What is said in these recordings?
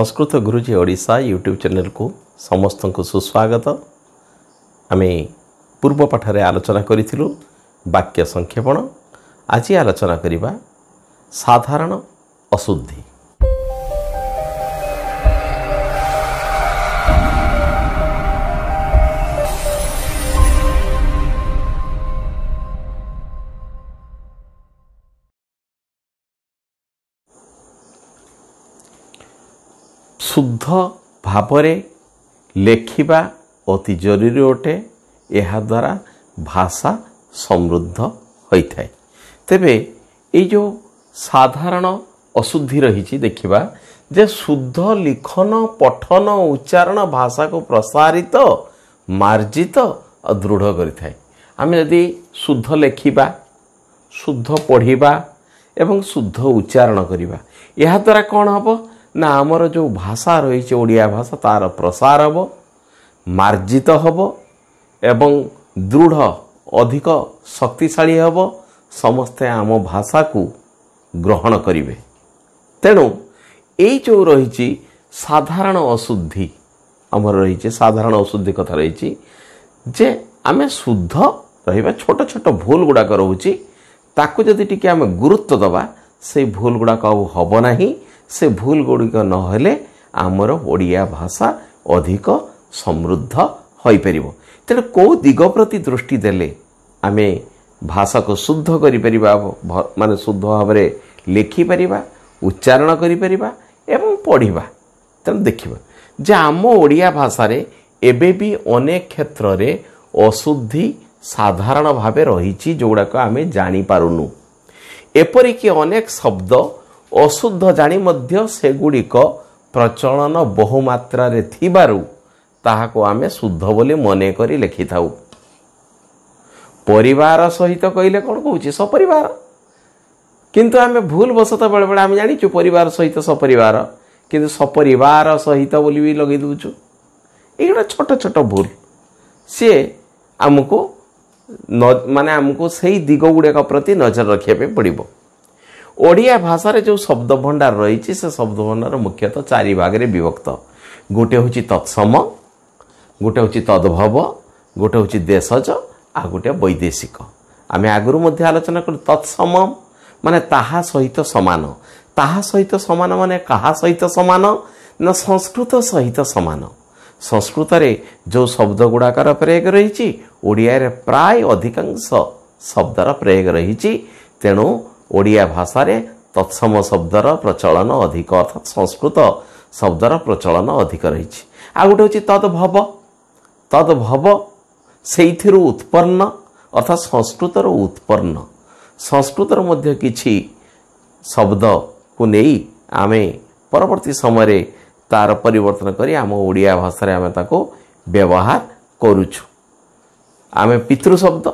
ସଂସ୍କୃତ ଗୁରୁଜୀ ଓଡ଼ିଶା ୟୁଟ୍ୟୁବ୍ ଚ୍ୟାନେଲ୍କୁ ସମସ୍ତଙ୍କୁ ସୁସ୍ୱାଗତ ଆମେ ପୂର୍ବ ପାଠରେ ଆଲୋଚନା କରିଥିଲୁ ବାକ୍ୟ ସଂକ୍ଷେପଣ ଆଜି ଆଲୋଚନା କରିବା ସାଧାରଣ ଅଶୁଦ୍ଧି ଶୁଦ୍ଧ ଭାବରେ ଲେଖିବା ଅତି ଜରୁରୀ ଅଟେ ଏହାଦ୍ୱାରା ଭାଷା ସମୃଦ୍ଧ ହୋଇଥାଏ ତେବେ ଏଇ ଯେଉଁ ସାଧାରଣ ଅଶୁଦ୍ଧି ରହିଛି ଦେଖିବା ଯେ ଶୁଦ୍ଧ ଲିଖନ ପଠନ ଉଚ୍ଚାରଣ ଭାଷାକୁ ପ୍ରସାରିତ ମାର୍ଜିତ ଆଉ ଦୃଢ଼ କରିଥାଏ ଆମେ ଯଦି ଶୁଦ୍ଧ ଲେଖିବା ଶୁଦ୍ଧ ପଢ଼ିବା ଏବଂ ଶୁଦ୍ଧ ଉଚ୍ଚାରଣ କରିବା ଏହାଦ୍ୱାରା କ'ଣ ହେବ ନା ଆମର ଯେଉଁ ଭାଷା ରହିଛି ଓଡ଼ିଆ ଭାଷା ତା'ର ପ୍ରସାର ହେବ ମାର୍ଜିତ ହେବ ଏବଂ ଦୃଢ଼ ଅଧିକ ଶକ୍ତିଶାଳୀ ହେବ ସମସ୍ତେ ଆମ ଭାଷାକୁ ଗ୍ରହଣ କରିବେ ତେଣୁ ଏଇ ଯେଉଁ ରହିଛି ସାଧାରଣ ଅଶୁଦ୍ଧି ଆମର ରହିଛି ସାଧାରଣ ଅଶୁଦ୍ଧି କଥା ରହିଛି ଯେ ଆମେ ଶୁଦ୍ଧ ରହିବା ଛୋଟ ଛୋଟ ଭୁଲ ଗୁଡ଼ାକ ରହୁଛି ତାକୁ ଯଦି ଟିକିଏ ଆମେ ଗୁରୁତ୍ୱ ଦେବା ସେଇ ଭୁଲ ଗୁଡ଼ାକ ଆଉ ହେବ ନାହିଁ ସେ ଭୁଲ ଗୁଡ଼ିକ ନହେଲେ ଆମର ଓଡ଼ିଆ ଭାଷା ଅଧିକ ସମୃଦ୍ଧ ହୋଇପାରିବ ତେଣୁ କେଉଁ ଦିଗ ପ୍ରତି ଦୃଷ୍ଟି ଦେଲେ ଆମେ ଭାଷାକୁ ଶୁଦ୍ଧ କରିପାରିବା ମାନେ ଶୁଦ୍ଧ ଭାବରେ ଲେଖିପାରିବା ଉଚ୍ଚାରଣ କରିପାରିବା ଏବଂ ପଢ଼ିବା ତେଣୁ ଦେଖିବା ଯେ ଆମ ଓଡ଼ିଆ ଭାଷାରେ ଏବେ ବି ଅନେକ କ୍ଷେତ୍ରରେ ଅଶୁଦ୍ଧି ସାଧାରଣ ଭାବେ ରହିଛି ଯେଉଁଗୁଡ଼ାକ ଆମେ ଜାଣିପାରୁନୁ ଏପରିକି ଅନେକ ଶବ୍ଦ ଅଶୁଦ୍ଧ ଜାଣି ମଧ୍ୟ ସେଗୁଡ଼ିକ ପ୍ରଚଳନ ବହୁମାତ୍ରାରେ ଥିବାରୁ ତାହାକୁ ଆମେ ଶୁଦ୍ଧ ବୋଲି ମନେ କରି ଲେଖିଥାଉ ପରିବାର ସହିତ କହିଲେ କ'ଣ କହୁଛି ସପରିବାର କିନ୍ତୁ ଆମେ ଭୁଲ ବଶତଃ ବେଳେବେଳେ ଆମେ ଜାଣିଛୁ ପରିବାର ସହିତ ସପରିବାର କିନ୍ତୁ ସପରିବାର ସହିତ ବୋଲି ବି ଲଗେଇ ଦେଉଛୁ ଏଇଗୁଡ଼ା ଛୋଟ ଛୋଟ ଭୁଲ ସିଏ ଆମକୁ ମାନେ ଆମକୁ ସେଇ ଦିଗ ଗୁଡ଼ିକ ପ୍ରତି ନଜର ରଖିବା ପାଇଁ ପଡ଼ିବ ଓଡ଼ିଆ ଭାଷାରେ ଯେଉଁ ଶବ୍ଦ ଭଣ୍ଡାର ରହିଛି ସେ ଶବ୍ଦ ଭଣ୍ଡାର ମୁଖ୍ୟତଃ ଚାରି ଭାଗରେ ବିଭକ୍ତ ଗୋଟିଏ ହେଉଛି ତତ୍ସମ ଗୋଟିଏ ହେଉଛି ତଦ୍ଭବ ଗୋଟେ ହେଉଛି ଦେଶଜ ଆଉ ଗୋଟିଏ ବୈଦେଶିକ ଆମେ ଆଗରୁ ମଧ୍ୟ ଆଲୋଚନା କଲୁ ତତ୍ସମ ମାନେ ତାହା ସହିତ ସମାନ ତାହା ସହିତ ସମାନ ମାନେ କାହା ସହିତ ସମାନ ନା ସଂସ୍କୃତ ସହିତ ସମାନ ସଂସ୍କୃତରେ ଯେଉଁ ଶବ୍ଦ ଗୁଡ଼ାକର ପ୍ରୟୋଗ ରହିଛି ଓଡ଼ିଆରେ ପ୍ରାୟ ଅଧିକାଂଶ ଶବ୍ଦର ପ୍ରୟୋଗ ରହିଛି ତେଣୁ ଓଡ଼ିଆ ଭାଷାରେ ତତ୍ସମ ଶବ୍ଦର ପ୍ରଚଳନ ଅଧିକ ଅର୍ଥାତ୍ ସଂସ୍କୃତ ଶବ୍ଦର ପ୍ରଚଳନ ଅଧିକ ରହିଛି ଆଉ ଗୋଟେ ହେଉଛି ତଦ୍ଭବ ତଦ୍ଭବ ସେଇଥିରୁ ଉତ୍ପନ୍ନ ଅର୍ଥାତ୍ ସଂସ୍କୃତର ଉତ୍ପନ୍ନ ସଂସ୍କୃତର ମଧ୍ୟ କିଛି ଶବ୍ଦକୁ ନେଇ ଆମେ ପରବର୍ତ୍ତୀ ସମୟରେ ତା'ର ପରିବର୍ତ୍ତନ କରି ଆମ ଓଡ଼ିଆ ଭାଷାରେ ଆମେ ତାକୁ ବ୍ୟବହାର କରୁଛୁ ଆମେ ପିତୃ ଶବ୍ଦ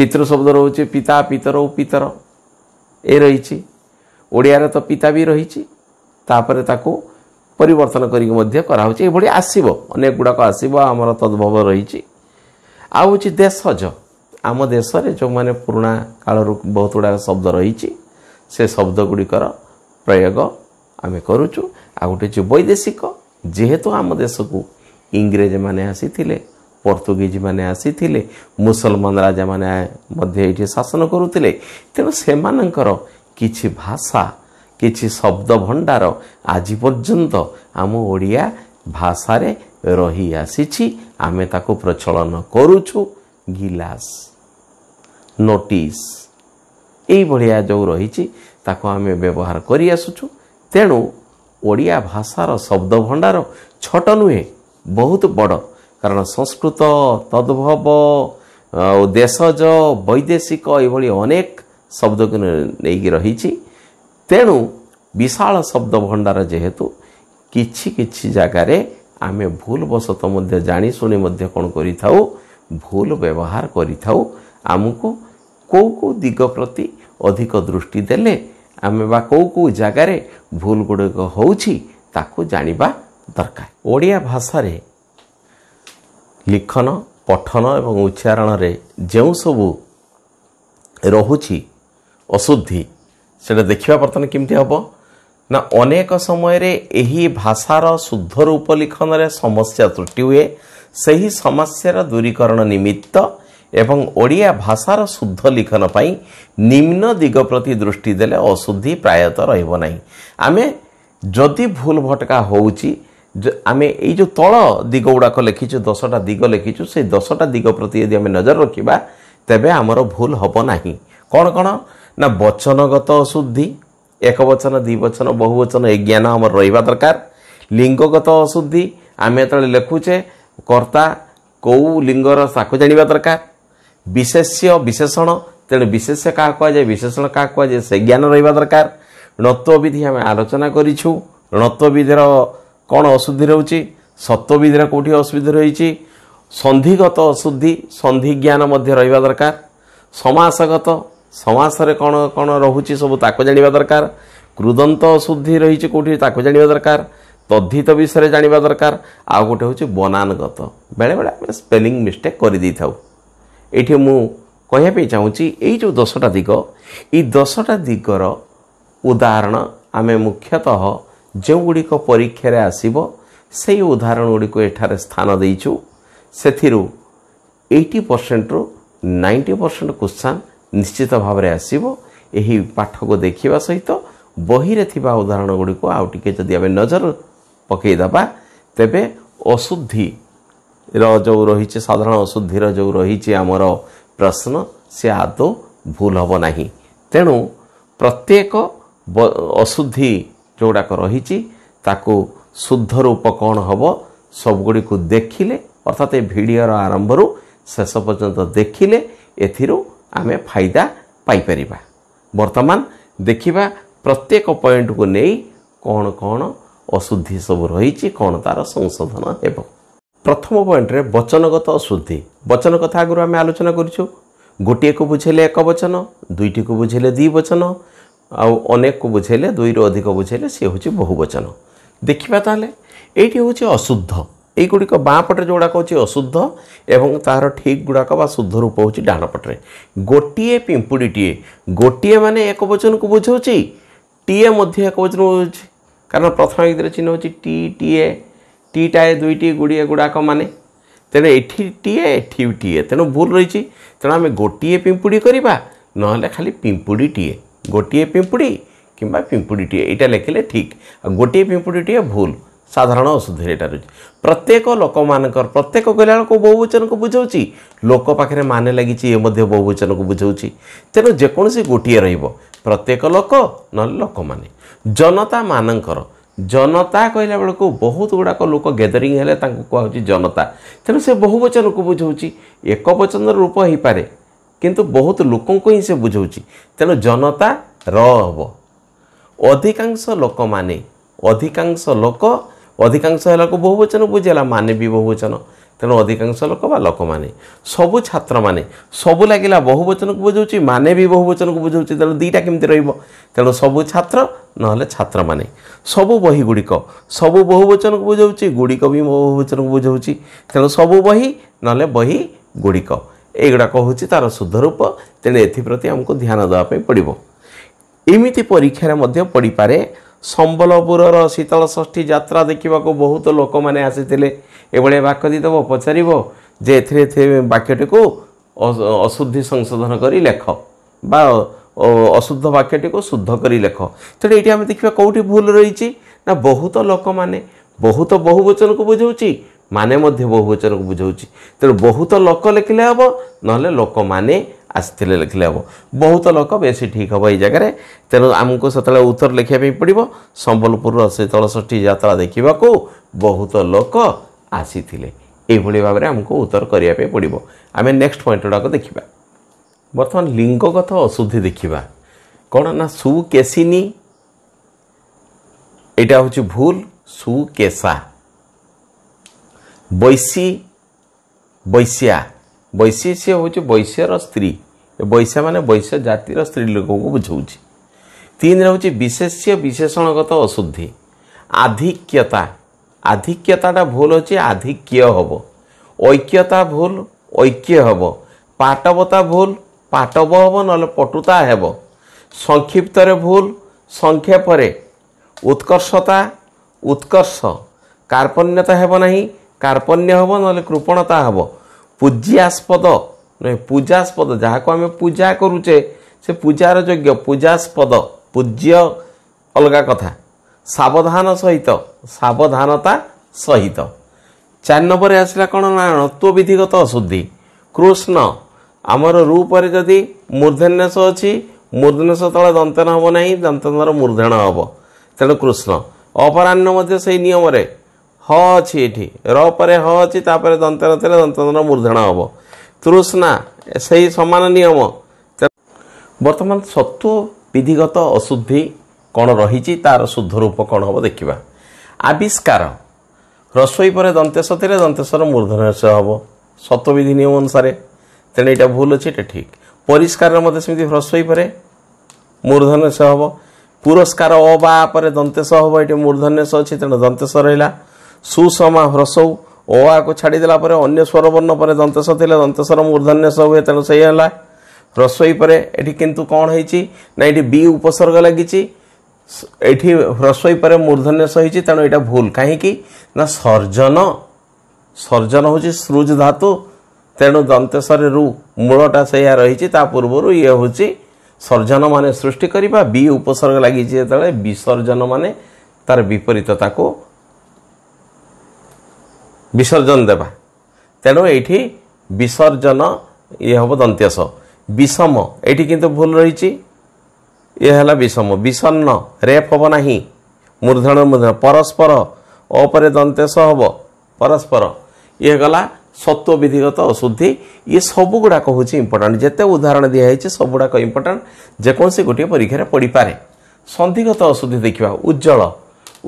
ପିତୃ ଶବ୍ଦ ରହୁଛି ପିତା ପିତର ଉପିତର ଏ ରହିଛି ଓଡ଼ିଆରେ ତ ପିତା ବି ରହିଛି ତାପରେ ତାକୁ ପରିବର୍ତ୍ତନ କରିକି ମଧ୍ୟ କରାହେଉଛି ଏଭଳି ଆସିବ ଅନେକ ଗୁଡ଼ାକ ଆସିବ ଆମର ତଦ୍ଭବ ରହିଛି ଆଉ ହେଉଛି ଦେଶଜ ଆମ ଦେଶରେ ଯେଉଁମାନେ ପୁରୁଣା କାଳରୁ ବହୁତ ଗୁଡ଼ାକ ଶବ୍ଦ ରହିଛି ସେ ଶବ୍ଦ ଗୁଡ଼ିକର ପ୍ରୟୋଗ ଆମେ କରୁଛୁ ଆଉ ଗୋଟେ ହେଉଛି ବୈଦେଶିକ ଯେହେତୁ ଆମ ଦେଶକୁ ଇଂରେଜମାନେ ଆସିଥିଲେ ପର୍ତ୍ତୁଗୀଜ ମାନେ ଆସିଥିଲେ ମୁସଲମାନ ରାଜାମାନେ ମଧ୍ୟ ଏଇଠି ଶାସନ କରୁଥିଲେ ତେଣୁ ସେମାନଙ୍କର କିଛି ଭାଷା କିଛି ଶବ୍ଦ ଭଣ୍ଡାର ଆଜି ପର୍ଯ୍ୟନ୍ତ ଆମ ଓଡ଼ିଆ ଭାଷାରେ ରହିଆସିଛି ଆମେ ତାକୁ ପ୍ରଚଳନ କରୁଛୁ ଗିଲାସ ନୋଟିସ୍ ଏଇଭଳିଆ ଯେଉଁ ରହିଛି ତାକୁ ଆମେ ବ୍ୟବହାର କରିଆସୁଛୁ ତେଣୁ ଓଡ଼ିଆ ଭାଷାର ଶବ୍ଦ ଭଣ୍ଡାର ଛୋଟ ନୁହେଁ ବହୁତ ବଡ଼ କାରଣ ସଂସ୍କୃତ ତଦ୍ଭବ ଆଉ ଦେଶଜ ବୈଦେଶିକ ଏଭଳି ଅନେକ ଶବ୍ଦକୁ ନେଇକି ରହିଛି ତେଣୁ ବିଶାଳ ଶବ୍ଦ ଭଣ୍ଡାର ଯେହେତୁ କିଛି କିଛି ଜାଗାରେ ଆମେ ଭୁଲ ବଶତଃ ମଧ୍ୟ ଜାଣିଶୁଣି ମଧ୍ୟ କ'ଣ କରିଥାଉ ଭୁଲ ବ୍ୟବହାର କରିଥାଉ ଆମକୁ କେଉଁ କେଉଁ ଦିଗ ପ୍ରତି ଅଧିକ ଦୃଷ୍ଟି ଦେଲେ ଆମେ ବା କେଉଁ କେଉଁ ଜାଗାରେ ଭୁଲ ଗୁଡ଼ିକ ହେଉଛି ତାକୁ ଜାଣିବା ଦରକାର ଓଡ଼ିଆ ଭାଷାରେ ଲିଖନ ପଠନ ଏବଂ ଉଚ୍ଚାରଣରେ ଯେଉଁ ସବୁ ରହୁଛି ଅଶୁଦ୍ଧି ସେଇଟା ଦେଖିବା ବର୍ତ୍ତମାନ କେମିତି ହେବ ନା ଅନେକ ସମୟରେ ଏହି ଭାଷାର ଶୁଦ୍ଧ ରୂପ ଲିଖନରେ ସମସ୍ୟା ତ୍ରୁଟି ହୁଏ ସେହି ସମସ୍ୟାର ଦୂରୀକରଣ ନିମିତ୍ତ ଏବଂ ଓଡ଼ିଆ ଭାଷାର ଶୁଦ୍ଧ ଲିଖନ ପାଇଁ ନିମ୍ନ ଦିଗ ପ୍ରତି ଦୃଷ୍ଟି ଦେଲେ ଅଶୁଦ୍ଧି ପ୍ରାୟତଃ ରହିବ ନାହିଁ ଆମେ ଯଦି ଭୁଲ ଭଟକା ହେଉଛି ଆମେ ଏଇ ଯେଉଁ ତଳ ଦିଗ ଗୁଡ଼ାକ ଲେଖିଛୁ ଦଶଟା ଦିଗ ଲେଖିଛୁ ସେଇ ଦଶଟା ଦିଗ ପ୍ରତି ଯଦି ଆମେ ନଜର ରଖିବା ତେବେ ଆମର ଭୁଲ ହେବ ନାହିଁ କ'ଣ କ'ଣ ନା ବଚନଗତ ଅଶୁଦ୍ଧି ଏକବଚନ ଦ୍ୱିବଚନ ବହୁବଚନ ଏ ଜ୍ଞାନ ଆମର ରହିବା ଦରକାର ଲିଙ୍ଗଗତ ଅଶୁଦ୍ଧି ଆମେ ଯେତେବେଳେ ଲେଖୁଛେ କର୍ତ୍ତା କେଉଁ ଲିଙ୍ଗର ତାକୁ ଜାଣିବା ଦରକାର ବିଶେଷ୍ୟ ବିଶେଷଣ ତେଣୁ ବିଶେଷ୍ୟ କାହା କୁହାଯାଏ ବିଶେଷଣ କାହା କୁହାଯାଏ ସେ ଜ୍ଞାନ ରହିବା ଦରକାର ଋଣତ୍ୱବିଧି ଆମେ ଆଲୋଚନା କରିଛୁ ଋଣତ୍ୱବିଧିର କ'ଣ ଅଶୁଦ୍ଧି ରହୁଛି ସତ୍ୱବିଧିରେ କେଉଁଠି ଅଶୁଦ୍ଧି ରହିଛି ସନ୍ଧିଗତ ଅଶୁଦ୍ଧି ସନ୍ଧି ଜ୍ଞାନ ମଧ୍ୟ ରହିବା ଦରକାର ସମାସଗତ ସମାସରେ କ'ଣ କ'ଣ ରହୁଛି ସବୁ ତାକୁ ଜାଣିବା ଦରକାର କୃଦନ୍ତ ଅଶୁଦ୍ଧି ରହିଛି କେଉଁଠି ତାକୁ ଜାଣିବା ଦରକାର ତଦ୍ଧିତ ବିଷୟରେ ଜାଣିବା ଦରକାର ଆଉ ଗୋଟେ ହେଉଛି ବନାନଗତ ବେଳେବେଳେ ଆମେ ସ୍ପେଲିଂ ମିଷ୍ଟେକ୍ କରିଦେଇଥାଉ ଏଇଠି ମୁଁ କହିବା ପାଇଁ ଚାହୁଁଛି ଏଇ ଯେଉଁ ଦଶଟା ଦିଗ ଏଇ ଦଶଟା ଦିଗର ଉଦାହରଣ ଆମେ ମୁଖ୍ୟତଃ ଯେଉଁଗୁଡ଼ିକ ପରୀକ୍ଷାରେ ଆସିବ ସେହି ଉଦାହରଣ ଗୁଡ଼ିକୁ ଏଠାରେ ସ୍ଥାନ ଦେଇଛୁ ସେଥିରୁ ଏଇଟି ପରସେଣ୍ଟରୁ ନାଇଣ୍ଟି ପରସେଣ୍ଟ କୋଶ୍ଚାନ୍ ନିଶ୍ଚିତ ଭାବରେ ଆସିବ ଏହି ପାଠକୁ ଦେଖିବା ସହିତ ବହିରେ ଥିବା ଉଦାହରଣ ଗୁଡ଼ିକୁ ଆଉ ଟିକେ ଯଦି ଆମେ ନଜର ପକାଇଦେବା ତେବେ ଅଶୁଦ୍ଧିର ଯେଉଁ ରହିଛି ସାଧାରଣ ଅଶୁଦ୍ଧିର ଯେଉଁ ରହିଛି ଆମର ପ୍ରଶ୍ନ ସେ ଆଦୌ ଭୁଲ ହେବ ନାହିଁ ତେଣୁ ପ୍ରତ୍ୟେକ ଅଶୁଦ୍ଧି ଯେଉଁଗୁଡ଼ାକ ରହିଛି ତାକୁ ଶୁଦ୍ଧ ରୂପ କ'ଣ ହେବ ସବୁଗୁଡ଼ିକୁ ଦେଖିଲେ ଅର୍ଥାତ୍ ଏ ଭିଡ଼ିଓର ଆରମ୍ଭରୁ ଶେଷ ପର୍ଯ୍ୟନ୍ତ ଦେଖିଲେ ଏଥିରୁ ଆମେ ଫାଇଦା ପାଇପାରିବା ବର୍ତ୍ତମାନ ଦେଖିବା ପ୍ରତ୍ୟେକ ପଏଣ୍ଟକୁ ନେଇ କ'ଣ କ'ଣ ଅଶୁଦ୍ଧି ସବୁ ରହିଛି କ'ଣ ତା'ର ସଂଶୋଧନ ହେବ ପ୍ରଥମ ପଏଣ୍ଟରେ ବଚନଗତ ଅଶୁଦ୍ଧି ବଚନ କଥା ଆଗରୁ ଆମେ ଆଲୋଚନା କରୁଛୁ ଗୋଟିଏକୁ ବୁଝେଇଲେ ଏକ ବଚନ ଦୁଇଟିକୁ ବୁଝେଇଲେ ଦୁଇ ବଚନ ଆଉ ଅନେକକୁ ବୁଝାଇଲେ ଦୁଇରୁ ଅଧିକ ବୁଝେଇଲେ ସିଏ ହେଉଛି ବହୁବଚନ ଦେଖିବା ତାହେଲେ ଏଇଠି ହେଉଛି ଅଶୁଦ୍ଧ ଏଇଗୁଡ଼ିକ ବାଁ ପଟରେ ଯେଉଁଗୁଡ଼ାକ ହେଉଛି ଅଶୁଦ୍ଧ ଏବଂ ତାହାର ଠିକ୍ ଗୁଡ଼ାକ ବା ଶୁଦ୍ଧ ରୂପ ହେଉଛି ଡାହାଣ ପଟରେ ଗୋଟିଏ ପିମ୍ପୁଡ଼ିଟିଏ ଗୋଟିଏ ମାନେ ଏକ ବଚନକୁ ବୁଝାଉଛି ଟିଏ ମଧ୍ୟ ଏକ ବଚନକୁ ବୁଝୁଛି କାରଣ ପ୍ରଥମ ଗୀତରେ ଚିହ୍ନ ହେଉଛି ଟି ଟିଏ ଟିଟାଏ ଦୁଇଟି ଗୁଡ଼ିଏ ଗୁଡ଼ାକ ମାନେ ତେଣୁ ଏଠି ଟିଏ ଏଠି ଟିଏ ତେଣୁ ଭୁଲ ରହିଛି ତେଣୁ ଆମେ ଗୋଟିଏ ପିମ୍ପୁଡ଼ି କରିବା ନହେଲେ ଖାଲି ପିମ୍ପୁଡ଼ିଟିଏ ଗୋଟିଏ ପିମ୍ପୁଡ଼ି କିମ୍ବା ପିମ୍ପୁଡ଼ିଟିଏ ଏଇଟା ଲେଖିଲେ ଠିକ୍ ଆଉ ଗୋଟିଏ ପିମ୍ପୁଡ଼ିଟିଏ ଭୁଲ ସାଧାରଣ ଅଶୁଦ୍ଧିରେ ଏଇଟା ରହୁଛି ପ୍ରତ୍ୟେକ ଲୋକମାନଙ୍କର ପ୍ରତ୍ୟେକ କହିଲା ବେଳକୁ ବହୁବଚନକୁ ବୁଝାଉଛି ଲୋକ ପାଖରେ ମାନେ ଲାଗିଛି ଏ ମଧ୍ୟ ବହୁବଚନକୁ ବୁଝାଉଛି ତେଣୁ ଯେକୌଣସି ଗୋଟିଏ ରହିବ ପ୍ରତ୍ୟେକ ଲୋକ ନହେଲେ ଲୋକମାନେ ଜନତାମାନଙ୍କର ଜନତା କହିଲା ବେଳକୁ ବହୁତ ଗୁଡ଼ାକ ଲୋକ ଗ୍ୟାଦରିଂ ହେଲେ ତାଙ୍କୁ କୁହାହେଉଛି ଜନତା ତେଣୁ ସେ ବହୁବଚନକୁ ବୁଝାଉଛି ଏକ ବଚନର ରୂପ ହେଇପାରେ କିନ୍ତୁ ବହୁତ ଲୋକଙ୍କୁ ହିଁ ସେ ବୁଝାଉଛି ତେଣୁ ଜନତା ର ହେବ ଅଧିକାଂଶ ଲୋକମାନେ ଅଧିକାଂଶ ଲୋକ ଅଧିକାଂଶ ହେଲାକୁ ବହୁବଚନ ବୁଝିଲା ମାନେ ବି ବହୁବଚନ ତେଣୁ ଅଧିକାଂଶ ଲୋକ ବା ଲୋକମାନେ ସବୁ ଛାତ୍ରମାନେ ସବୁ ଲାଗିଲା ବହୁବଚନକୁ ବୁଝାଉଛି ମାନେ ବି ବହୁବଚନକୁ ବୁଝାଉଛି ତେଣୁ ଦୁଇଟା କେମିତି ରହିବ ତେଣୁ ସବୁ ଛାତ୍ର ନହେଲେ ଛାତ୍ରମାନେ ସବୁ ବହି ଗୁଡ଼ିକ ସବୁ ବହୁବଚନକୁ ବୁଝାଉଛି ଗୁଡ଼ିକ ବି ବହୁବଚନକୁ ବୁଝାଉଛି ତେଣୁ ସବୁ ବହି ନହେଲେ ବହି ଗୁଡ଼ିକ ଏଗୁଡ଼ାକ ହେଉଛି ତା'ର ଶୁଦ୍ଧ ରୂପ ତେଣୁ ଏଥିପ୍ରତି ଆମକୁ ଧ୍ୟାନ ଦେବା ପାଇଁ ପଡ଼ିବ ଏମିତି ପରୀକ୍ଷାରେ ମଧ୍ୟ ପଡ଼ିପାରେ ସମ୍ବଲପୁରର ଶୀତଳ ଷଷ୍ଠୀ ଯାତ୍ରା ଦେଖିବାକୁ ବହୁତ ଲୋକମାନେ ଆସିଥିଲେ ଏଭଳିଆ ବାକ୍ୟ ଦେଇଦେବ ପଚାରିବ ଯେ ଏଥିରେ ବାକ୍ୟଟିକୁ ଅଶୁଦ୍ଧି ସଂଶୋଧନ କରି ଲେଖ ବା ଅଶୁଦ୍ଧ ବାକ୍ୟଟିକୁ ଶୁଦ୍ଧ କରି ଲେଖ ତେଣୁ ଏଇଠି ଆମେ ଦେଖିବା କେଉଁଠି ଭୁଲ ରହିଛି ନା ବହୁତ ଲୋକମାନେ ବହୁତ ବହୁବଚନକୁ ବୁଝାଉଛି ମାନେ ମଧ୍ୟ ବହୁବଚନକୁ ବୁଝାଉଛି ତେଣୁ ବହୁତ ଲୋକ ଲେଖିଲେ ହେବ ନହେଲେ ଲୋକମାନେ ଆସିଥିଲେ ଲେଖିଲେ ହେବ ବହୁତ ଲୋକ ବେଶୀ ଠିକ୍ ହେବ ଏଇ ଜାଗାରେ ତେଣୁ ଆମକୁ ସେତେବେଳେ ଉତ୍ତର ଲେଖିବା ପାଇଁ ପଡ଼ିବ ସମ୍ବଲପୁରର ସେ ତଳଷଷ୍ଠୀ ଯାତ୍ରା ଦେଖିବାକୁ ବହୁତ ଲୋକ ଆସିଥିଲେ ଏଇଭଳି ଭାବରେ ଆମକୁ ଉତ୍ତର କରିବା ପାଇଁ ପଡ଼ିବ ଆମେ ନେକ୍ସଟ ପଏଣ୍ଟ ଗୁଡ଼ାକ ଦେଖିବା ବର୍ତ୍ତମାନ ଲିଙ୍ଗଗତ ଅଶୁଦ୍ଧି ଦେଖିବା କ'ଣ ନା ସୁକେସିନି ଏଇଟା ହେଉଛି ଭୁଲ ସୁକେଶା ବୈଶୀ ବୈଶ୍ୟା ବୈଶୀ ସିଏ ହେଉଛି ବୈଶ୍ୟର ସ୍ତ୍ରୀ ବୈଶ୍ୟା ମାନେ ବୈଶ୍ୟ ଜାତିର ସ୍ତ୍ରୀ ଲୋକଙ୍କୁ ବୁଝଉଛି ତିନିରେ ହେଉଛି ବିଶେଷ୍ୟ ବିଶେଷଣଗତ ଅଶୁଦ୍ଧି ଆଧିକ୍ୟତା ଆଧିକ୍ୟତାଟା ଭୁଲ ଅଛି ଆଧିକ୍ୟ ହେବ ଐକ୍ୟତା ଭୁଲ ଐକ୍ୟ ହେବ ପାଟବତା ଭୁଲ ପାଟବ ହେବ ନହେଲେ ପଟୁତା ହେବ ସଂକ୍ଷିପ୍ତରେ ଭୁଲ ସଂକ୍ଷେପରେ ଉତ୍କର୍ଷତା ଉତ୍କର୍ଷ କାର୍ପଣ୍ୟତା ହେବ ନାହିଁ କାର୍ପଣ୍ୟ ହେବ ନହେଲେ କୃପଣତା ହେବ ପୂଜ୍ୟାସ୍ପଦ ନୁହେଁ ପୂଜାସ୍ପଦ ଯାହାକୁ ଆମେ ପୂଜା କରୁଛେ ସେ ପୂଜାର ଯୋଗ୍ୟ ପୂଜାସ୍ପଦ ପୂଜ୍ୟ ଅଲଗା କଥା ସାବଧାନ ସହିତ ସାବଧାନତା ସହିତ ଚାରି ନମ୍ବରରେ ଆସିଲା କ'ଣ ନା ଅଣତ୍ୱବିଧିଗତ ଅଶୁଦ୍ଧି କୃଷ୍ଣ ଆମର ରୂପରେ ଯଦି ମୂର୍ଦ୍ଧନ୍ୟସ ଅଛି ମୂର୍ଦ୍ଧନ୍ୟସ ତଳେ ଦନ୍ତେନ ହେବ ନାହିଁ ଦନ୍ତେନର ମୂର୍ଦ୍ଧଣ ହେବ ତେଣୁ କୃଷ୍ଣ ଅପରାହ୍ନ ମଧ୍ୟ ସେଇ ନିୟମରେ ଅଛି ଏଠି ର ପରେ ହ ଅଛି ତାପରେ ଦନ୍ତେ ନଥିଲେ ଦନ୍ତଦନ୍ତ ମୂର୍ଦ୍ଧଣ ହେବ ତୃଷ୍ଣା ସେଇ ସମାନ ନିୟମ ବର୍ତ୍ତମାନ ସତ୍ଵ ବିଧିଗତ ଅଶୁଦ୍ଧି କ'ଣ ରହିଛି ତାର ଶୁଦ୍ଧ ରୂପ କ'ଣ ହେବ ଦେଖିବା ଆବିଷ୍କାର ରସୋଇ ପରେ ଦନ୍ତେ ସତିରେ ଦନ୍ତେଶ୍ୱର ମୂର୍ଦ୍ଧନ ହେବ ବିଧି ନିୟମ ଅନୁସାରେ ତେଣୁ ଏଇଟା ଭୁଲ ଅଛି ଏଇଟା ଠିକ୍ ପରିଷ୍କାର ମଧ୍ୟ ସେମିତି ରସୋଇ ପରେ ମୂର୍ଦ୍ଧନ୍ୟ ହେବ ପୁରସ୍କାର ଅବା ପରେ ଦନ୍ତେଶ ହେବ ଏଇଠି ମୂର୍ଦ୍ଧନ୍ୟ ଅଛି ତେଣୁ ଦନ୍ତେଶ୍ୱର ରହିଲା ସୁସମା ହ୍ରସଉ ଓ ଆକୁ ଛାଡ଼ିଦେଲା ପରେ ଅନ୍ୟ ସ୍ୱରବର୍ଣ୍ଣ ପରେ ଦନ୍ତେସ ଥିଲେ ଦନ୍ତେସର ମୂର୍ଦ୍ଧନ୍ୟ ସବୁ ହୁଏ ତେଣୁ ସେଇ ହେଲା ହ୍ରସ୍ୱଇ ପରେ ଏଠି କିନ୍ତୁ କ'ଣ ହେଇଛି ନା ଏଠି ବି ଉପସର୍ଗ ଲାଗିଛି ଏଠି ହ୍ରସ୍ୱଇ ପରେ ମୂର୍ଦ୍ଧନ୍ୟସ ହେଇଛି ତେଣୁ ଏଇଟା ଭୁଲ କାହିଁକି ନା ସର୍ଜନ ସର୍ଜନ ହେଉଛି ସୃଜ ଧାତୁ ତେଣୁ ଦନ୍ତେଶ୍ୱରୀରୁ ମୂଳଟା ସେଇଆ ରହିଛି ତା ପୂର୍ବରୁ ଇଏ ହେଉଛି ସର୍ଜନ ମାନେ ସୃଷ୍ଟି କରିବା ବି ଉପସର୍ଗ ଲାଗିଛି ଯେତେବେଳେ ବିସର୍ଜନ ମାନେ ତାର ବିପରୀତ ତାକୁ ବିସର୍ଜନ ଦେବା ତେଣୁ ଏଇଠି ବିସର୍ଜନ ଇଏ ହେବ ଦନ୍ତ୍ୟସ ବିଷମ ଏଇଠି କିନ୍ତୁ ଭୁଲ ରହିଛି ଇଏ ହେଲା ବିଷମ ବିଷନ୍ନ ରେପ୍ ହେବ ନାହିଁ ମୂର୍ଦ୍ଧଣ ମୂର୍ଦ୍ଧଣ ପରସ୍ପର ଅପରେ ଦନ୍ତେଶ ହେବ ପରସ୍ପର ଇଏ ଗଲା ସତ୍ଵ ବିଧିଗତ ଅଶୁଦ୍ଧି ଇଏ ସବୁଗୁଡ଼ାକ ହେଉଛି ଇମ୍ପୋର୍ଟାଣ୍ଟ ଯେତେ ଉଦାହରଣ ଦିଆହେଇଛି ସବୁଗୁଡ଼ାକ ଇମ୍ପୋର୍ଟାଣ୍ଟ ଯେକୌଣସି ଗୋଟିଏ ପରୀକ୍ଷାରେ ପଡ଼ିପାରେ ସନ୍ଧିଗତ ଅଶୁଦ୍ଧି ଦେଖିବା ଉଜ୍ଜଳ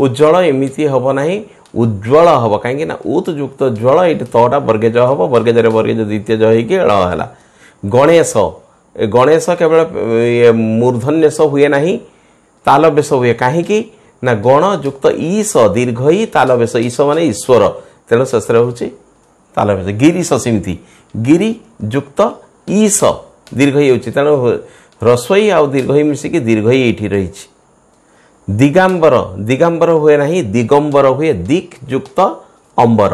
ଉଜ୍ଜଳ ଏମିତି ହେବ ନାହିଁ ଉଜ୍ଜଳ ହେବ କାହିଁକି ନା ଉତ୍ ଯୁକ୍ତ ଜ୍ୱଳ ଏଇଠି ତଟା ବର୍ଗେଜ ହେବ ବର୍ଗେଜରେ ବର୍ଗେଜ ଦ୍ୱିତୀୟ ହେଇକି ଳ ହେଲା ଗଣେଶ ଗଣେଶ କେବଳ ମୂର୍ଧନ୍ୟସ ହୁଏ ନାହିଁ ତାଲବେଶ ହୁଏ କାହିଁକି ନା ଗଣ ଯୁକ୍ତ ଈଶ ଦୀର୍ଘ ଇ ତାଲବେଶ ଈଶ ମାନେ ଈଶ୍ୱର ତେଣୁ ଶେଷରେ ହେଉଛି ତାଲବେଶ ଗିରିଶ ସେମିତି ଗିରି ଯୁକ୍ତ ଈଶ ଦୀର୍ଘ ଇ ହେଉଛି ତେଣୁ ହ୍ରସ୍ୱଇ ଆଉ ଦୀର୍ଘ ଇ ମିଶିକି ଦୀର୍ଘ ଇ ଏଇଠି ରହିଛି ଦିଗାମ୍ବର ଦିଗାମ୍ବର ହୁଏ ନାହିଁ ଦିଗମ୍ବର ହୁଏ ଦିକ୍ ଯୁକ୍ତ ଅମ୍ବର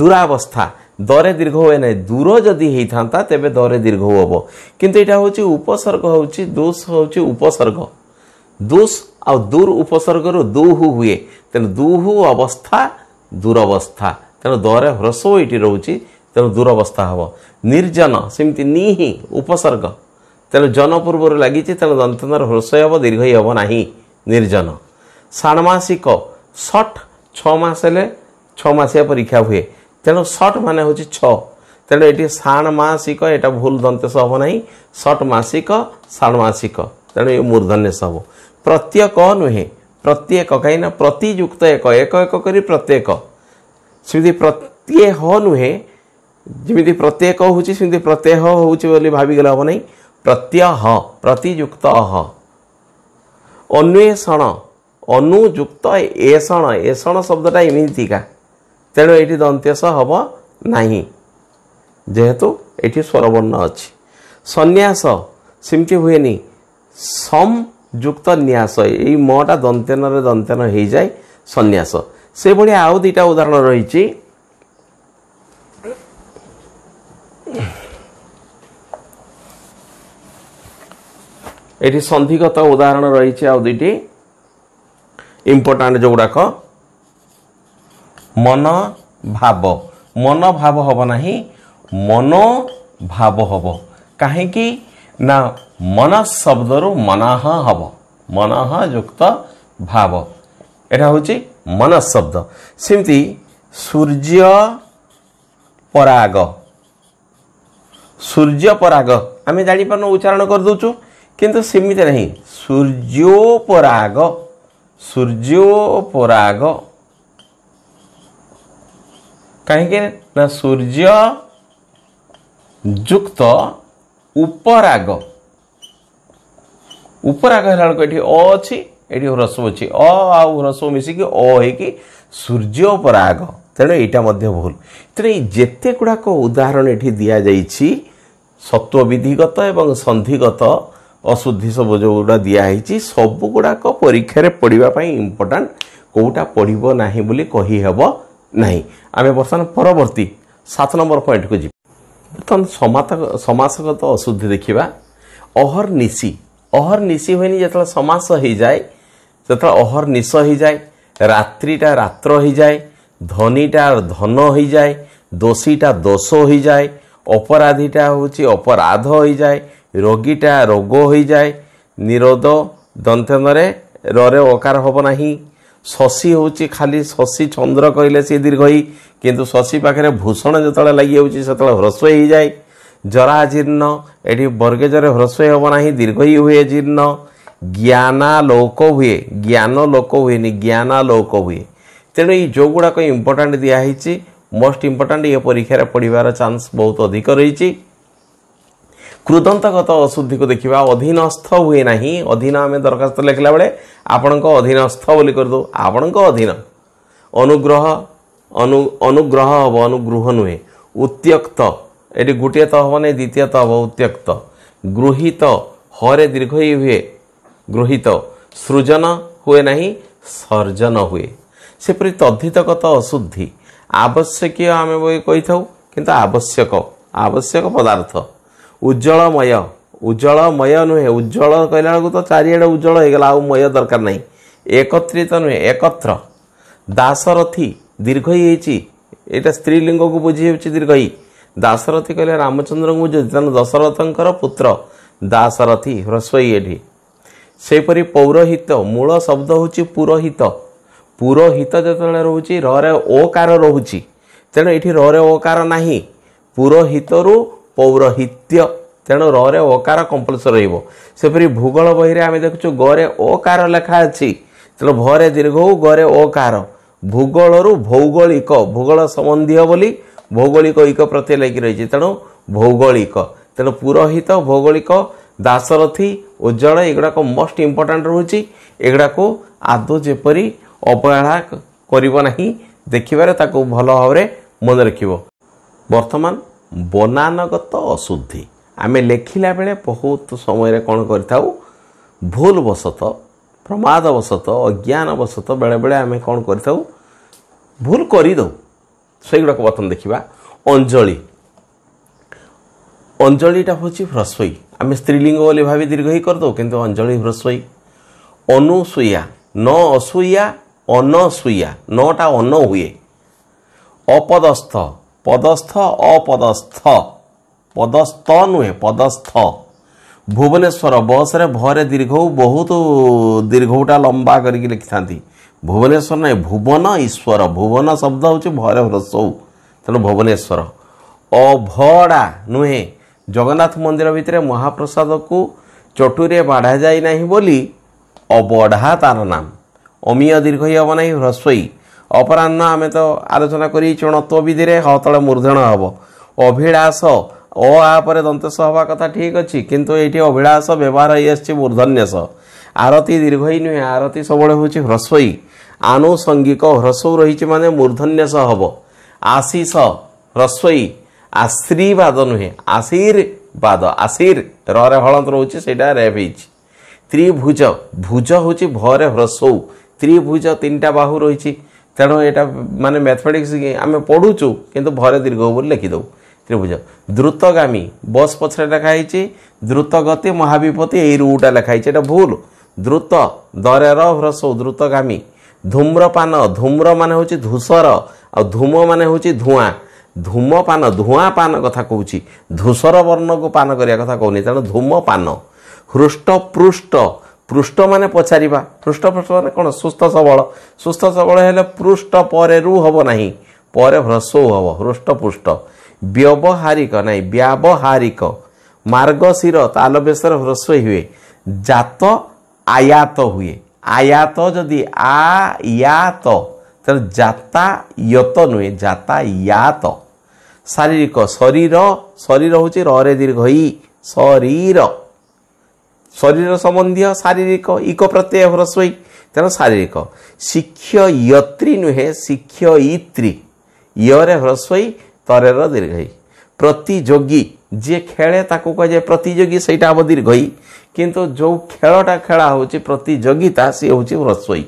ଦୂରାବସ୍ଥା ଦରେ ଦୀର୍ଘ ହୁଏ ନାହିଁ ଦୂର ଯଦି ହେଇଥାନ୍ତା ତେବେ ଦରେ ଦୀର୍ଘ ହବ କିନ୍ତୁ ଏଇଟା ହେଉଛି ଉପସର୍ଗ ହେଉଛି ଦୋଷ ହେଉଛି ଉପସର୍ଗ ଦୋଷ ଆଉ ଦୂର ଉପସର୍ଗରୁ ଦୁହୁ ହୁଏ ତେଣୁ ଦୁହୁ ଅବସ୍ଥା ଦୂରବସ୍ଥା ତେଣୁ ଦରେ ହ୍ରସ୍ୱ ଏଇଠି ରହୁଛି ତେଣୁ ଦୂରବସ୍ଥା ହେବ ନିର୍ଜନ ସେମିତି ନିହିଁ ଉପସର୍ଗ ତେଣୁ ଜନ ପୂର୍ବରୁ ଲାଗିଛି ତେଣୁ ଦନ୍ତର ହ୍ରସ୍ୱ ହେବ ଦୀର୍ଘ ହେବ ନାହିଁ निर्जन षाणमासिक सट छस छमासिया परीक्षा हुए तेणु सट मान हूँ छ तेणु ये षाणमासिक ये भूल दंतेश हम ना सट मसिक षाणमासिक तेणु ये मूर्धन्य सब प्रत्येक नुहे प्रत्येक कहीं प्रतिजुक्त एक एक एक कर प्रत्येक सेमती प्रत्येह नुहे जमी प्रत्येक होती प्रत्येह हो भाविगले हम ना प्रत्यह प्रतिजुक्त अह ଅନ୍ୱେଷଣ ଅନୁଯୁକ୍ତ ଏଷଣ ଏଷଣ ଶବ୍ଦଟା ଏମିତିକା ତେଣୁ ଏଇଠି ଦନ୍ତ୍ୟସ ହେବ ନାହିଁ ଯେହେତୁ ଏଇଠି ସ୍ୱରବର୍ଣ୍ଣ ଅଛି ସନ୍ନ୍ୟାସ ସେମିତି ହୁଏନି ସମଯୁକ୍ତ ନ୍ୟାସ ଏଇ ମଟା ଦନ୍ତେନରେ ଦନ୍ତେନ ହେଇଯାଏ ସନ୍ନ୍ୟାସ ସେଭଳି ଆଉ ଦୁଇଟା ଉଦାହରଣ ରହିଛି ଏଠି ସନ୍ଧିଗତ ଉଦାହରଣ ରହିଛି ଆଉ ଦୁଇଟି ଇମ୍ପୋର୍ଟାଣ୍ଟ ଯେଉଁଗୁଡ଼ାକ ମନୋଭାବ ମନୋଭାବ ହେବ ନାହିଁ ମନୋଭାବ ହେବ କାହିଁକି ନା ମନ ଶବ୍ଦରୁ ମନାହ ହେବ ମନଃ ଯୁକ୍ତ ଭାବ ଏଇଟା ହେଉଛି ମନ ଶବ୍ଦ ସେମିତି ସୂର୍ଯ୍ୟ ପରାଗ ସୂର୍ଯ୍ୟ ପରାଗ ଆମେ ଜାଣିପାରୁନୁ ଉଚ୍ଚାରଣ କରିଦେଉଛୁ କିନ୍ତୁ ସେମିତି ନାହିଁ ସୂର୍ଯ୍ୟୋପରାଗ ସୂର୍ଯ୍ୟୋପରାଗ କାହିଁକି ନା ସୂର୍ଯ୍ୟ ଯୁକ୍ତ ଉପରାଗ ଉପରାଗ ହେଲା ବେଳକୁ ଏଠି ଅ ଅଛି ଏଠି ହ୍ରସ୍ୱ ଅଛି ଅ ଆଉ ହ୍ରସ୍ୱ ମିଶିକି ଅ ହେଇକି ସୂର୍ଯ୍ୟୋପରାଗ ତେଣୁ ଏଇଟା ମଧ୍ୟ ଭୁଲ ତେଣୁ ଏଇ ଯେତେ ଗୁଡ଼ାକ ଉଦାହରଣ ଏଠି ଦିଆଯାଇଛି ସତ୍ଵବିଧିଗତ ଏବଂ ସନ୍ଧିଗତ ଅଶୁଦ୍ଧି ସବୁ ଯେଉଁଗୁଡ଼ା ଦିଆହେଇଛି ସବୁଗୁଡ଼ାକ ପରୀକ୍ଷାରେ ପଢ଼ିବା ପାଇଁ ଇମ୍ପୋର୍ଟାଣ୍ଟ କେଉଁଟା ପଢ଼ିବ ନାହିଁ ବୋଲି କହିହେବ ନାହିଁ ଆମେ ବର୍ତ୍ତମାନ ପରବର୍ତ୍ତୀ ସାତ ନମ୍ବର ପଏଣ୍ଟକୁ ଯିବା ବର୍ତ୍ତମାନ ସମାତ ସମାସଗତ ଅଶୁଦ୍ଧି ଦେଖିବା ଅହର୍ନିଶି ଅହର୍ନିଶି ହୁଏନି ଯେତେବେଳେ ସମାସ ହେଇଯାଏ ସେତେବେଳେ ଅହର୍ନିଶ ହେଇଯାଏ ରାତ୍ରିଟା ରାତ୍ର ହେଇଯାଏ ଧନୀଟା ଧନ ହେଇଯାଏ ଦୋଷୀଟା ଦୋଷ ହେଇଯାଏ ଅପରାଧୀଟା ହେଉଛି ଅପରାଧ ହେଇଯାଏ ରୋଗୀଟା ରୋଗ ହୋଇଯାଏ ନିରୋଧ ଦନ୍ତେନରେ ରରେ ଅକାର ହେବ ନାହିଁ ଶଶୀ ହେଉଛି ଖାଲି ଶଶୀ ଚନ୍ଦ୍ର କହିଲେ ସିଏ ଦୀର୍ଘ ଇ କିନ୍ତୁ ଶଶୀ ପାଖରେ ଭୂଷଣ ଯେତେବେଳେ ଲାଗିଯାଉଛି ସେତେବେଳେ ହ୍ରସ୍ୱ ହେଇଯାଏ ଜରାଜୀର୍ଣ୍ଣ ଏଠି ବର୍ଗେଜରେ ହ୍ରସ୍ୱ ହେବ ନାହିଁ ଦୀର୍ଘ ଇ ହୁଏ ଜୀର୍ଣ୍ଣ ଜ୍ଞାନାଲୋକ ହୁଏ ଜ୍ଞାନ ଲୋକ ହୁଏନି ଜ୍ଞାନାଲୋକ ହୁଏ ତେଣୁ ଏଇ ଯେଉଁଗୁଡ଼ାକ ଇମ୍ପୋର୍ଟାଣ୍ଟ ଦିଆହେଇଛି ମୋଷ୍ଟ ଇମ୍ପୋର୍ଟାଣ୍ଟ ଏ ପରୀକ୍ଷାରେ ପଢ଼ିବାର ଚାନ୍ସ ବହୁତ ଅଧିକ ରହିଛି କୃଦନ୍ତଗତ ଅଶୁଦ୍ଧିକୁ ଦେଖିବା ଅଧୀନସ୍ଥ ହୁଏ ନାହିଁ ଅଧୀନ ଆମେ ଦରଖାସ୍ତ ଲେଖିଲା ବେଳେ ଆପଣଙ୍କ ଅଧୀନସ୍ଥ ବୋଲି କରିଦେଉ ଆପଣଙ୍କ ଅଧୀନ ଅନୁଗ୍ରହ ଅନୁ ଅନୁଗ୍ରହ ହେବ ଅନୁଗ୍ରହ ନୁହେଁ ଉତ୍ୟକ୍ତ ଏଠି ଗୋଟିଏ ତ ହେବ ନାହିଁ ଦ୍ୱିତୀୟ ତ ହେବ ଉତ୍ତ୍ୟକ୍ତ ଗୃହୀତ ହରେ ଦୀର୍ଘଇ ହୁଏ ଗୃହୀତ ସୃଜନ ହୁଏ ନାହିଁ ସର୍ଜନ ହୁଏ ସେପରି ତଦ୍ଧିତଗତ ଅଶୁଦ୍ଧି ଆବଶ୍ୟକୀୟ ଆମେ କହିଥାଉ କିନ୍ତୁ ଆବଶ୍ୟକ ଆବଶ୍ୟକ ପଦାର୍ଥ ଉଜ୍ଜଳମୟ ଉଜ୍ଜଳମୟ ନୁହେଁ ଉଜ୍ଜଳ କହିଲା ବେଳକୁ ତ ଚାରିଆଡ଼େ ଉଜ୍ଜଳ ହେଇଗଲା ଆଉ ମୟ ଦରକାର ନାହିଁ ଏକତ୍ରିତ ନୁହେଁ ଏକତ୍ର ଦାସରଥୀ ଦୀର୍ଘୟୀ ହେଇଛି ଏଇଟା ସ୍ତ୍ରୀ ଲିଙ୍ଗକୁ ବୁଝି ହେଉଛି ଦୀର୍ଘୟୀ ଦାସରଥୀ କହିଲେ ରାମଚନ୍ଦ୍ରଙ୍କୁ ବୁଝୁଛି ତାହେଲେ ଦଶରଥଙ୍କର ପୁତ୍ର ଦାସରଥୀ ରୋଷେଇ ଏଠି ସେହିପରି ପୌରହିତ ମୂଳ ଶବ୍ଦ ହେଉଛି ପୁରୋହିତ ପୁରୋହିତ ଯେତେବେଳେ ରହୁଛି ରରେ ଓକାର ରହୁଛି ତେଣୁ ଏଠି ରରେ ଓକାର ନାହିଁ ପୁରୋହିତରୁ ପୌରହିତ୍ୟ ତେଣୁ ରରେ ଓକାର କମ୍ପଲସରି ରହିବ ସେପରି ଭୂଗୋଳ ବହିରେ ଆମେ ଦେଖୁଛୁ ଗରେ ଓକାର ଲେଖା ଅଛି ତେଣୁ ଭରେ ଦୀର୍ଘ ହଉ ଗରେ ଓକାର ଭୂଗୋଳରୁ ଭୌଗୋଳିକ ଭୂଗୋଳ ସମ୍ବନ୍ଧୀୟ ବୋଲି ଭୌଗୋଳିକ ଇକ ପ୍ରତି ଲାଗି ରହିଛି ତେଣୁ ଭୌଗୋଳିକ ତେଣୁ ପୁରୋହିତ ଭୌଗୋଳିକ ଦାସରଥୀ ଉଜ୍ଜଳ ଏଗୁଡ଼ାକ ମୋଷ୍ଟ ଇମ୍ପୋର୍ଟାଣ୍ଟ ରହୁଛି ଏଗୁଡ଼ାକୁ ଆଦୌ ଯେପରି ଅବହେଳା କରିବ ନାହିଁ ଦେଖିବାରେ ତାକୁ ଭଲ ଭାବରେ ମନେ ରଖିବ ବର୍ତ୍ତମାନ ବନାନଗତ ଅଶୁଦ୍ଧି ଆମେ ଲେଖିଲା ବେଳେ ବହୁତ ସମୟରେ କ'ଣ କରିଥାଉ ଭୁଲ ବଶତଃ ପ୍ରମାଦବଶତଃ ଅଜ୍ଞାନବଶତଃ ବେଳେବେଳେ ଆମେ କ'ଣ କରିଥାଉ ଭୁଲ କରିଦେଉ ସେଇଗୁଡ଼ାକ ବର୍ତ୍ତମାନ ଦେଖିବା ଅଞ୍ଜଳି ଅଞ୍ଜଳିଟା ହେଉଛି ହ୍ରସ୍ୱଇ ଆମେ ସ୍ତ୍ରୀଲିଙ୍ଗ ବୋଲି ଭାବି ଦୀର୍ଘ ହିଁ କରିଦେଉ କିନ୍ତୁ ଅଞ୍ଜଳି ହ୍ରସ୍ୱଇ ଅନୁସୂୟା ନ ଅସୁଇଆ ଅନସୁଇଆ ନଟା ଅନ ହୁଏ ଅପଦସ୍ଥ पदस्थ अपदस्थ पदस्थ नुहे पदस्थ भुवनेश्वर रे भरे दीर्घ बहुत दीर्घटा लम्बा भुवनेश्वर नै भुवन ईश्वर भुवन शब्द हौ भरे ह्रसौ त भुवनेश्वर अभडा नुहे जगन्नाथ मन्दिर महाप्रसाद को चटुरी बाढा जाँदै अबढा तार नाम अमिय दीर्घ है ह्रसै ଅପରାହ୍ନ ଆମେ ତ ଆଲୋଚନା କରି ଚଣତ୍ୱବିଧିରେ ହ ତଳେ ମୂର୍ଦ୍ଧଣ ହେବ ଅଭିଳାଷ ଅ ଆ ପରେ ଦନ୍ତେଶ ହେବା କଥା ଠିକ୍ ଅଛି କିନ୍ତୁ ଏଇଠି ଅଭିଳାଷ ବ୍ୟବହାର ହେଇଆସିଛି ମୂର୍ଦ୍ଧନ୍ୟସ ଆରତୀ ଦୀର୍ଘଇ ନୁହେଁ ଆରତୀ ସବୁବେଳେ ହେଉଛି ହ୍ରସ୍ୱଇ ଆନୁଷଙ୍ଗିକ ହ୍ରସ୍ୱ ରହିଛି ମାନେ ମୂର୍ଦ୍ଧନ୍ୟସ ହେବ ଆଶିଷ ହ୍ରସ୍ୱଇ ଆଶ୍ରୀବାଦ ନୁହେଁ ଆଶୀର୍ବାଦ ଆଶୀର୍ ରରେ ହଳନ୍ତ ରହୁଛି ସେଇଟା ରେପ୍ ହେଇଛି ତ୍ରିଭୁଜ ଭୁଜ ହେଉଛି ଭରେ ହ୍ରସ୍ୱ ତ୍ରିଭୁଜ ତିନିଟା ବାହୁ ରହିଛି ତେଣୁ ଏଇଟା ମାନେ ମ୍ୟାଥମେଟିକ୍ସ ଆମେ ପଢ଼ୁଛୁ କିନ୍ତୁ ଭରେ ଦୀର୍ଘ ବୋଲି ଲେଖିଦେଉ ତ୍ରିଭୁଜ ଦ୍ରୁତଗାମୀ ବସ୍ ପଛରେ ଲେଖା ହେଇଛି ଦ୍ରୁତଗତି ମହାବିପତ୍ତି ଏଇ ରୁଟା ଲେଖା ହେଇଛି ଏଇଟା ଭୁଲ ଦ୍ରୁତ ଦରେ ରହ୍ରସଉ ଦ୍ରୁତଗାମୀ ଧୂମ୍ରପାନ ଧୂମ୍ର ମାନେ ହେଉଛି ଧୂସର ଆଉ ଧୂମ ମାନେ ହେଉଛି ଧୂଆଁ ଧୂମପାନ ଧୂଆଁ ପାନ କଥା କହୁଛି ଧୂସର ବର୍ଣ୍ଣକୁ ପାନ କରିବା କଥା କହୁନି ତେଣୁ ଧୂମପାନ ହୃଷ୍ଟପୃଷ୍ଟ ପୃଷ୍ଠ ମାନେ ପଚାରିବା ହୃଷ୍ଟପୃଷ୍ଟ ମାନେ କ'ଣ ସୁସ୍ଥ ସବଳ ସୁସ୍ଥ ସବଳ ହେଲେ ପୃଷ୍ଠ ପରେରୁ ହେବ ନାହିଁ ପରେ ହ୍ରସ ହେବ ହୃଷ୍ଟପୃଷ୍ଟ ବ୍ୟବହାରିକ ନାହିଁ ବ୍ୟବହାରିକ ମାର୍ଗଶିର ତାଲ ବେଶରେ ହ୍ରସ୍ୱ ହୁଏ ଜାତ ଆୟାତ ହୁଏ ଆୟାତ ଯଦି ଆୟାତ ତେଣୁ ଯାତା ୟତ ନୁହେଁ ଜାତା ୟାତ ଶାରୀରିକ ଶରୀର ଶରୀର ହେଉଛି ରରେ ଦୀର୍ଘ ଶରୀର ଶରୀର ସମ୍ବନ୍ଧୀୟ ଶାରୀରିକ ଇକ ପ୍ରତ୍ୟୟ ହ୍ରସ୍ୱଇ ତେଣୁ ଶାରୀରିକ ଶିକ୍ଷୟତ୍ରୀ ନୁହେଁ ଶିକ୍ଷୟିତ୍ରୀ ଇୟରେ ହ୍ରସ୍ୱଇ ତରେର ଦୀର୍ଘ ପ୍ରତିଯୋଗୀ ଯିଏ ଖେଳେ ତାକୁ କୁହାଯାଏ ପ୍ରତିଯୋଗୀ ସେଇଟା ହବ ଦୀର୍ଘଇ କିନ୍ତୁ ଯେଉଁ ଖେଳଟା ଖେଳା ହେଉଛି ପ୍ରତିଯୋଗିତା ସିଏ ହେଉଛି ହ୍ରସ୍ୱଇ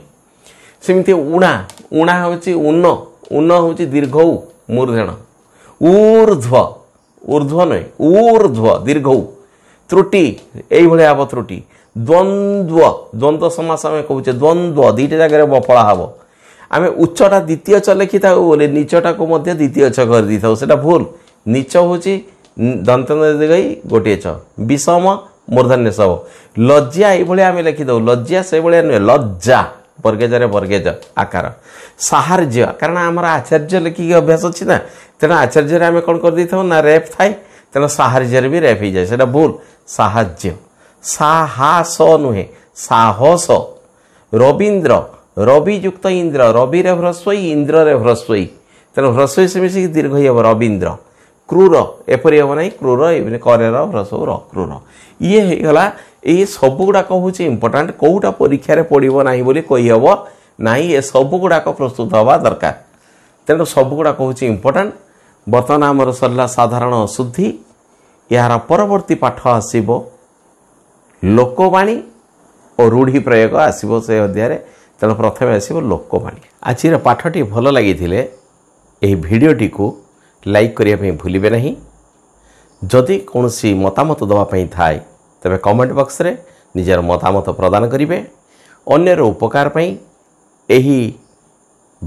ସେମିତି ଉଣା ଉଣା ହେଉଛି ଉନ ଉନ ହେଉଛି ଦୀର୍ଘଉ ମୂର୍ଦ୍ଧ୍ୱ ଉର୍ଦ୍ଧ୍ୱ ନୁହେଁ ଉର୍ଦ୍ଧ୍ୱ ଦୀର୍ଘଉ ত্রুটি এইভাবে হব ত্রুটি দ্বন্দ্ব দ্বন্দ্ব সমাস আমি কুচে দ্বন্দ্ব দুইটা জায়গায় পড়া হব আমি উচ্চটা দ্বিতীয় চ লেখি থাকু বলে নিচটাকে মধ্যে দ্বিতীয় ছ করে দিয়ে থাকু সেটা ভুল নিচ হচ্ছে দন্ত গাই গোটিয়ে ছ বিষম মূর্ধন্য সব লজ্জা এইভাবে আমি লেখিদেউ লজ্জা সেইভাবে নুহে লজ্জা বর্গেজরে বর্গেজ আকার সাহায্য কারণ আমার আচার্য লেখিকি অভ্যাস অছি তেমন আচার্যরে আমি কম করে দিয়ে থাকু না রেপ থাকে ତେଣୁ ସାହାଯ୍ୟରେ ବି ରେଫ୍ ହେଇଯାଏ ସେଇଟା ଭୁଲ ସାହାଯ୍ୟ ସାହାସ ନୁହେଁ ସାହସ ରବୀନ୍ଦ୍ର ରବିଯୁକ୍ତ ଇନ୍ଦ୍ର ରବିରେ ହ୍ରସ୍ୱଇ ଇନ୍ଦ୍ରରେ ହ୍ରସ୍ୱଇ ତେଣୁ ହ୍ରସ୍ୱଇ ସେ ମିଶିକି ଦୀର୍ଘ ହେବ ରବୀନ୍ଦ୍ର କ୍ରୁର ଏପରି ହେବ ନାହିଁ କ୍ରୁର ଏମିତି କରେର ହ୍ରସ୍ୱ ର କ୍ରୁର ଇଏ ହେଇଗଲା ଏଇ ସବୁଗୁଡ଼ାକ ହେଉଛି ଇମ୍ପୋର୍ଟାଣ୍ଟ କେଉଁଟା ପରୀକ୍ଷାରେ ପଡ଼ିବ ନାହିଁ ବୋଲି କହିହେବ ନାହିଁ ଏ ସବୁଗୁଡ଼ାକ ପ୍ରସ୍ତୁତ ହେବା ଦରକାର ତେଣୁ ସବୁଗୁଡ଼ାକ ହେଉଛି ଇମ୍ପୋର୍ଟାଣ୍ଟ ବର୍ତ୍ତମାନ ଆମର ସରିଲା ସାଧାରଣ ଅଶୁଦ୍ଧି ଏହାର ପରବର୍ତ୍ତୀ ପାଠ ଆସିବ ଲୋକବାଣୀ ଓ ରୂଢ଼ି ପ୍ରୟୋଗ ଆସିବ ସେ ଅଧ୍ୟାୟରେ ତେଣୁ ପ୍ରଥମେ ଆସିବ ଲୋକବାଣୀ ଆଜିର ପାଠଟି ଭଲ ଲାଗିଥିଲେ ଏହି ଭିଡ଼ିଓଟିକୁ ଲାଇକ୍ କରିବା ପାଇଁ ଭୁଲିବେ ନାହିଁ ଯଦି କୌଣସି ମତାମତ ଦେବା ପାଇଁ ଥାଏ ତେବେ କମେଣ୍ଟ ବକ୍ସରେ ନିଜର ମତାମତ ପ୍ରଦାନ କରିବେ ଅନ୍ୟର ଉପକାର ପାଇଁ ଏହି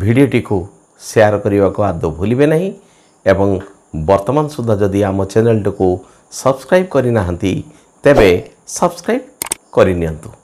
ଭିଡ଼ିଓଟିକୁ ସେୟାର କରିବାକୁ ଆଦୌ ଭୁଲିବେ ନାହିଁ ଏବଂ ବର୍ତ୍ତମାନ ସୁଦ୍ଧା ଯଦି ଆମ ଚ୍ୟାନେଲଟିକୁ ସବସ୍କ୍ରାଇବ୍ କରିନାହାନ୍ତି ତେବେ ସବସ୍କ୍ରାଇବ୍ କରିନିଅନ୍ତୁ